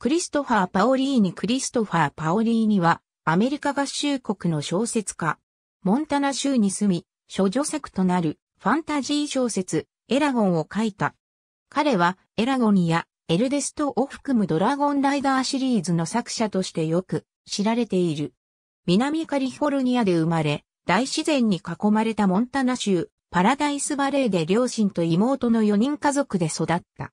クリストファー・パオリーニクリストファー・パオリーニは、アメリカ合衆国の小説家。モンタナ州に住み、諸女作となるファンタジー小説、エラゴンを書いた。彼は、エラゴンやエルデストを含むドラゴンライダーシリーズの作者としてよく知られている。南カリフォルニアで生まれ、大自然に囲まれたモンタナ州、パラダイスバレーで両親と妹の4人家族で育った。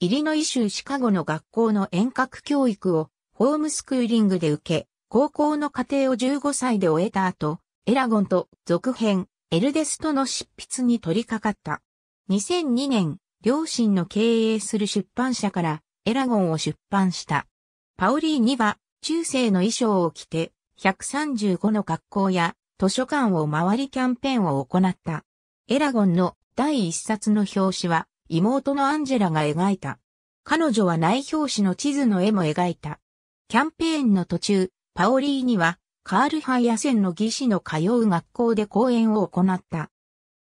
イリノイ州シカゴの学校の遠隔教育をホームスクーリングで受け、高校の課程を15歳で終えた後、エラゴンと続編、エルデストの執筆に取り掛かった。2002年、両親の経営する出版社からエラゴンを出版した。パオリーには中世の衣装を着て135の学校や図書館を回りキャンペーンを行った。エラゴンの第一冊の表紙は妹のアンジェラが描いた。彼女は内表紙の地図の絵も描いた。キャンペーンの途中、パオリーニは、カール・ハイアセンの技師の通う学校で講演を行った。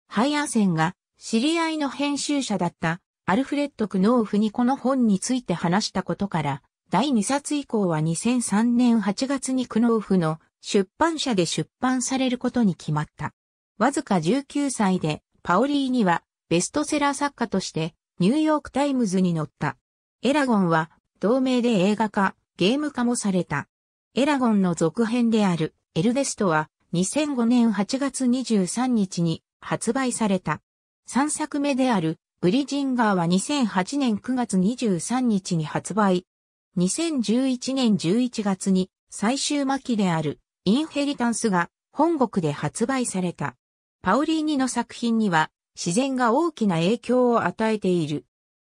ハイアセンが、知り合いの編集者だった、アルフレッド・クノーフにこの本について話したことから、第2冊以降は2003年8月にクノーフの出版社で出版されることに決まった。わずか19歳で、パオリーニはベストセラー作家としてニューヨークタイムズに載った。エラゴンは同名で映画化、ゲーム化もされた。エラゴンの続編であるエルデストは2005年8月23日に発売された。3作目であるブリジンガーは2008年9月23日に発売。2011年11月に最終末期であるインヘリタンスが本国で発売された。パオリーニの作品には自然が大きな影響を与えている。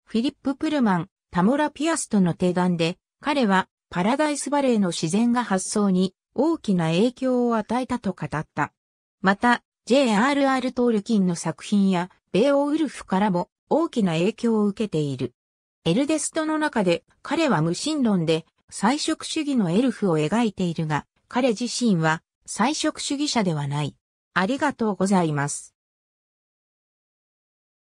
フィリップ・プルマン、タモラ・ピアスとの提談で、彼はパラダイスバレーの自然が発想に大きな影響を与えたと語った。また、J.R.R. トールキンの作品や、ベーオウルフからも大きな影響を受けている。エルデストの中で彼は無神論で彩色主義のエルフを描いているが、彼自身は彩色主義者ではない。ありがとうございます。